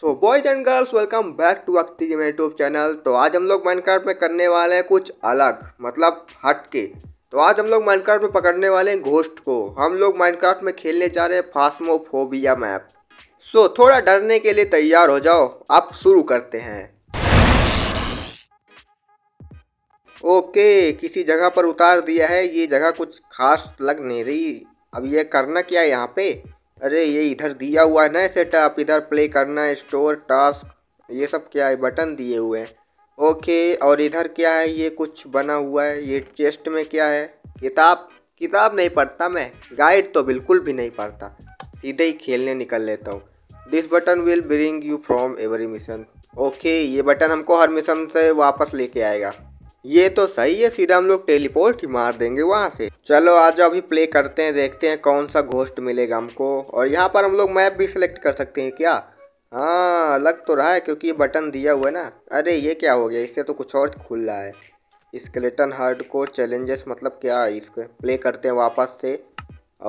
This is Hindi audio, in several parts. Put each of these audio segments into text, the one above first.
so boys and girls welcome back to अक्ति मेरे यूट्यूब चैनल तो आज हम लोग माइनक्राफ्ट में करने वाले हैं कुछ अलग मतलब हट के तो आज हम लोग माइनक्राफ्ट में पकड़ने वाले हैं घोष्ट को हम लोग माइनक्राफ्ट में खेलने जा रहे हैं फास्मोफोबिया मैप सो so, थोड़ा डरने के लिए तैयार हो जाओ आप शुरू करते हैं ओके okay, किसी जगह पर उतार दिया है ये जगह कुछ खास लग नहीं रही अब ये करना क्या है यहाँ पे अरे ये इधर दिया हुआ है ना सेटअप इधर प्ले करना है स्टोर टास्क ये सब क्या है बटन दिए हुए हैं ओके और इधर क्या है ये कुछ बना हुआ है ये चेस्ट में क्या है किताब किताब नहीं पढ़ता मैं गाइड तो बिल्कुल भी नहीं पढ़ता सीधे ही खेलने निकल लेता हूँ this button will bring you from every mission okay ये बटन हमको हर मिशन से वापस लेके आएगा ये तो सही है सीधा हम लोग टेलीपोर्ट ही मार देंगे वहाँ से चलो आज अभी प्ले करते हैं देखते हैं कौन सा घोष्ट मिलेगा हमको और यहाँ पर हम लोग मैप भी सिलेक्ट कर सकते हैं क्या हाँ अलग तो रहा है क्योंकि ये बटन दिया हुआ है ना अरे ये क्या हो गया इससे तो कुछ और खुल रहा है स्केलेटन हार्ड कोर चैलेंजेस मतलब क्या है इसको प्ले करते हैं वापस से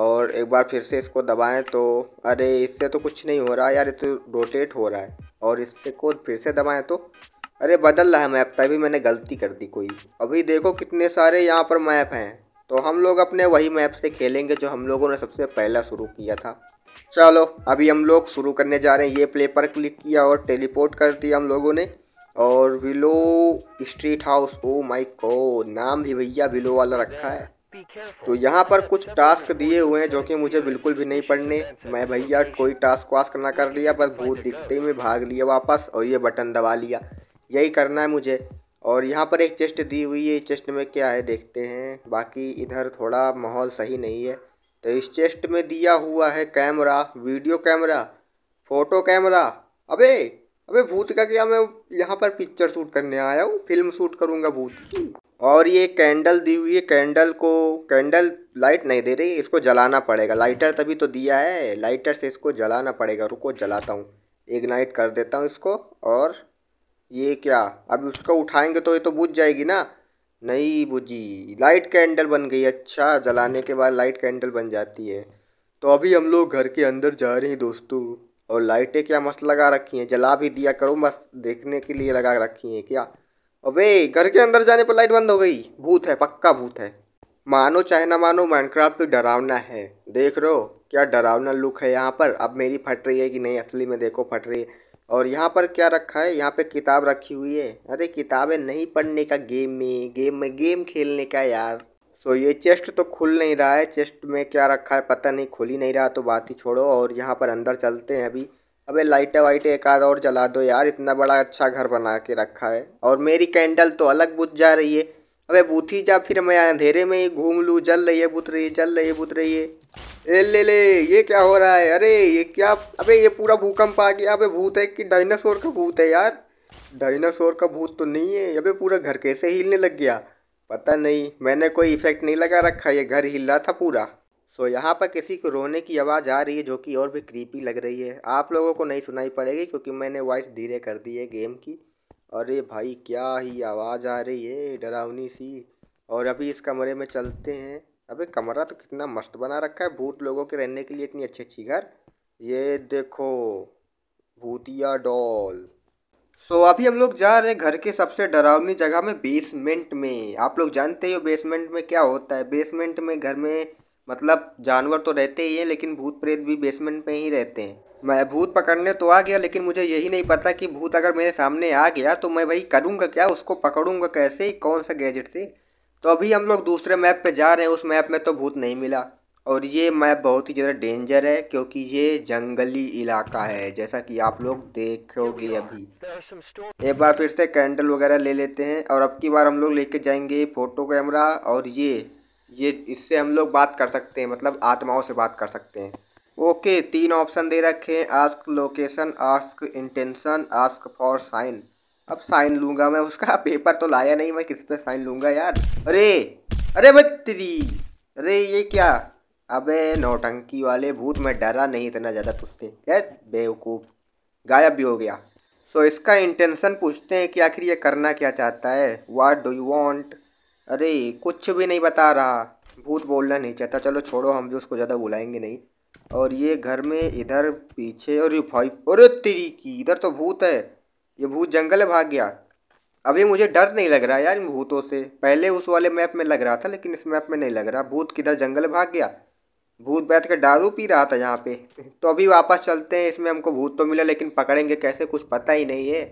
और एक बार फिर से इसको दबाएं तो अरे इससे तो कुछ नहीं हो रहा यार ये तो रोटेट हो रहा है और इससे को फिर से दबाएं तो अरे बदल रहा है मैप तभी मैंने गलती कर दी कोई अभी देखो कितने सारे यहाँ पर मैप हैं तो हम लोग अपने वही मैप से खेलेंगे जो हम लोगों ने सबसे पहला शुरू किया था चलो अभी हम लोग शुरू करने जा रहे हैं ये प्ले पर क्लिक किया और टेलीपोर्ट कर दिया हम लोगों ने और willow street house oh my को नाम भी भैया विलो वाला रखा है तो यहाँ पर कुछ टास्क दिए हुए हैं जो कि मुझे बिल्कुल भी नहीं पढ़ने मैं भैया कोई टास्क वास्क ना कर लिया बस भूत दिखते ही में भाग लिया वापस और ये बटन दबा लिया यही करना है मुझे और यहाँ पर एक चेस्ट दी हुई है चेस्ट में क्या है देखते हैं बाकी इधर थोड़ा माहौल सही नहीं है तो इस चेस्ट में दिया हुआ है camera video camera photo camera अबे अबे भूत का क्या मैं यहाँ पर पिक्चर शूट करने आया हूँ फिल्म शूट करूँगा भूत और ये कैंडल दी हुई है कैंडल को कैंडल लाइट नहीं दे रही इसको जलाना पड़ेगा लाइटर तभी तो दिया है लाइटर से इसको जलाना पड़ेगा रुको जलाता हूँ इग्नाइट कर देता हूँ इसको और ये क्या अब उसको उठाएंगे तो ये तो बुझ जाएगी ना नहीं बुझी लाइट कैंडल बन गई अच्छा जलाने के बाद लाइट कैंडल बन जाती है तो अभी हम लोग घर के अंदर जा रहे हैं दोस्तों और लाइटें क्या मस्त लगा रखी हैं जला भी दिया करो मस्त देखने के लिए लगा रखी हैं क्या अबे घर के अंदर जाने पर लाइट बंद हो गई भूत है पक्का भूत है मानो चाहे ना मानो माइनक्राफ्ट डरावना है देख रहे हो क्या डरावना लुक है यहाँ पर अब मेरी फट रही है कि नहीं असली में देखो फट रही है और यहाँ पर क्या रखा है यहाँ पे किताब रखी हुई है अरे किताबें नहीं पढ़ने का गेम में गेम में गेम खेलने का यार सो ये चेस्ट तो खुल नहीं रहा है चेस्ट में क्या रखा है पता नहीं खुल ही नहीं रहा तो बात ही छोड़ो और यहाँ पर अंदर चलते हैं अभी अबे लाइटें वाइटें एक आध और जला दो यार इतना बड़ा अच्छा घर बना के रखा है और मेरी कैंडल तो अलग बुझ जा रही है अबे बूथी जा फिर मैं अंधेरे में ही घूम लूँ जल रही है बुत रही है जल रही है बुत रही है ए ले ले ये क्या हो रहा है अरे ये क्या अबे ये पूरा भूकंप आ गया अबे भूत है कि डायनासोर का भूत है यार डायनासोर का भूत तो नहीं है अबे पूरा घर कैसे हिलने लग गया पता नहीं मैंने कोई इफेक्ट नहीं लगा रखा ये घर हिल रहा था पूरा सो यहाँ पर किसी को रोने की आवाज़ आ रही है जो कि और भी क्रीपी लग रही है आप लोगों को नहीं सुनाई पड़ेगी क्योंकि मैंने वॉइस धीरे कर दी है गेम की अरे भाई क्या ही आवाज़ आ रही है डरावनी सी और अभी इस कमरे में चलते हैं अबे कमरा तो कितना मस्त बना रखा है भूत लोगों के रहने के लिए इतनी अच्छी अच्छी घर ये देखो भूतिया डॉल सो so, अभी हम लोग जा रहे हैं घर के सबसे डरावनी जगह में बेसमेंट में आप लोग जानते ही हो बेसमेंट में क्या होता है बेसमेंट में घर में मतलब जानवर तो रहते ही हैं लेकिन भूत प्रेत भी बेसमेंट में ही रहते हैं मैं भूत पकड़ने तो आ गया लेकिन मुझे यही नहीं पता कि भूत अगर मेरे सामने आ गया तो मैं भाई करूँगा क्या उसको पकड़ूंगा कैसे कौन सा गैजेट से तो अभी हम लोग दूसरे मैप पे जा रहे हैं उस मैप में तो भूत नहीं मिला और ये मैप बहुत ही ज़्यादा डेंजर है क्योंकि ये जंगली इलाका है जैसा कि आप लोग देखोगे अभी एक बार फिर से कैंडल वगैरह ले लेते हैं और अब की बार हम लोग लेके जाएंगे फ़ोटो कैमरा और ये ये इससे हम लोग बात कर सकते हैं मतलब आत्माओं से बात कर सकते हैं ओके तीन ऑप्शन दे रखे हैं ask location ask intention ask for sign अब साइन लूंगा मैं उसका पेपर तो लाया नहीं मैं किस पे साइन लूंगा यार अरे अरे बत्री अरे ये क्या अबे नौटंकी वाले भूत मैं डरा नहीं इतना ज़्यादा तुझसे यार बेवकूफ़ गायब भी हो गया सो so, इसका इंटेंशन पूछते हैं कि आखिर ये करना क्या चाहता है वाट डू यू वॉन्ट अरे कुछ भी नहीं बता रहा भूत बोलना नहीं चाहता चलो छोड़ो हम भी उसको ज़्यादा बुलाएंगे नहीं और ये घर में इधर पीछे और ये भाई अरे तेरी की इधर तो भूत है ये भूत जंगल भाग गया अभी मुझे डर नहीं लग रहा यार इन भूतों से पहले उस वाले मैप में लग रहा था लेकिन इस मैप में नहीं लग रहा भूत किधर जंगल भाग गया भूत बैठ कर दारू पी रहा था यहाँ पे तो अभी वापस चलते हैं इसमें हमको भूत तो मिला लेकिन पकड़ेंगे कैसे कुछ पता ही नहीं है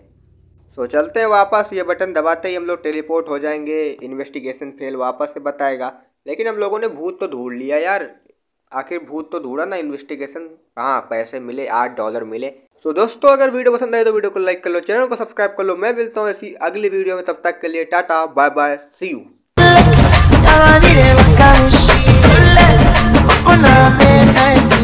सो चलते हैं वापस ये बटन दबाते ही हम लोग टेलीपोर्ट हो जाएंगे इन्वेस्टिगेशन फेल वापस से बताएगा लेकिन हम लोगों ने भूत तो ढूंढ लिया यार आखिर भूत तो ढूंढा ना इन्वेस्टिगेशन हाँ पैसे मिले आठ डॉलर मिले सो दोस्तों अगर वीडियो पसंद आए तो वीडियो को लाइक कर लो चैनल को सब्सक्राइब कर लो मैं मिलता हूँ ऐसी अगली वीडियो में तब तक के लिए tata bye bye see you